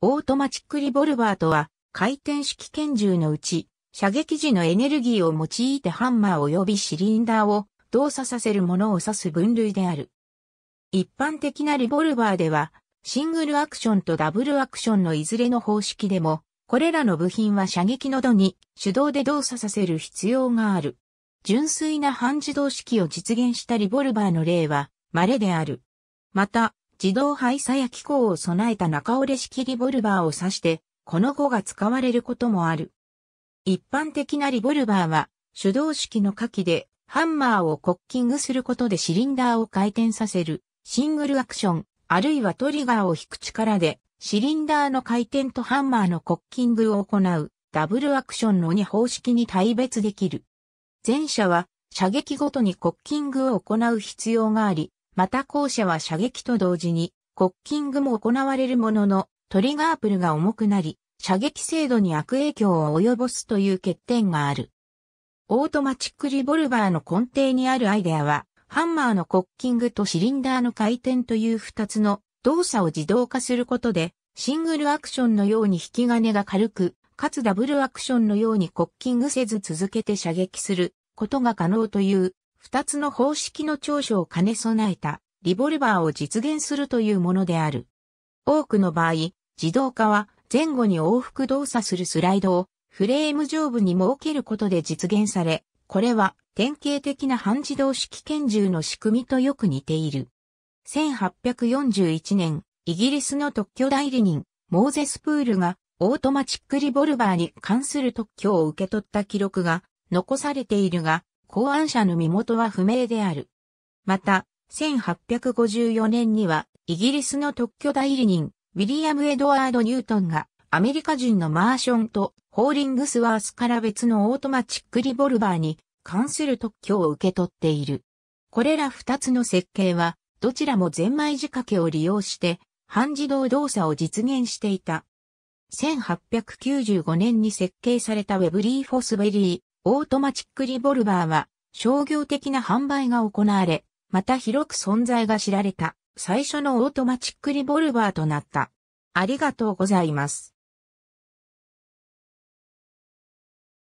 オートマチックリボルバーとは、回転式拳銃のうち、射撃時のエネルギーを用いてハンマー及びシリンダーを動作させるものを指す分類である。一般的なリボルバーでは、シングルアクションとダブルアクションのいずれの方式でも、これらの部品は射撃の度に手動で動作させる必要がある。純粋な半自動式を実現したリボルバーの例は稀である。また、自動廃車や機構を備えた中折れ式リボルバーを指して、この語が使われることもある。一般的なリボルバーは、手動式の火器で、ハンマーをコッキングすることでシリンダーを回転させる、シングルアクション、あるいはトリガーを引く力で、シリンダーの回転とハンマーのコッキングを行う、ダブルアクションの2方式に対別できる。前者は、射撃ごとにコッキングを行う必要があり、また校舎は射撃と同時に、コッキングも行われるものの、トリガープルが重くなり、射撃精度に悪影響を及ぼすという欠点がある。オートマチックリボルバーの根底にあるアイデアは、ハンマーのコッキングとシリンダーの回転という二つの動作を自動化することで、シングルアクションのように引き金が軽く、かつダブルアクションのようにコッキングせず続けて射撃することが可能という二つの方式の長所を兼ね備えたリボルバーを実現するというものである。多くの場合、自動化は前後に往復動作するスライドをフレーム上部に設けることで実現され、これは典型的な半自動式拳銃の仕組みとよく似ている。1841年、イギリスの特許代理人、モーゼスプールがオートマチックリボルバーに関する特許を受け取った記録が残されているが、考案者の身元は不明である。また、1854年には、イギリスの特許代理人、ウィリアム・エドワード・ニュートンが、アメリカ人のマーションとホーリングスワースから別のオートマチックリボルバーに関する特許を受け取っている。これら二つの設計は、どちらもゼンマイ仕掛けを利用して、半自動動作を実現していた。1895年に設計されたウェブリー・フォスベリー、オートマチックリボルバーは商業的な販売が行われ、また広く存在が知られた最初のオートマチックリボルバーとなった。ありがとうございます。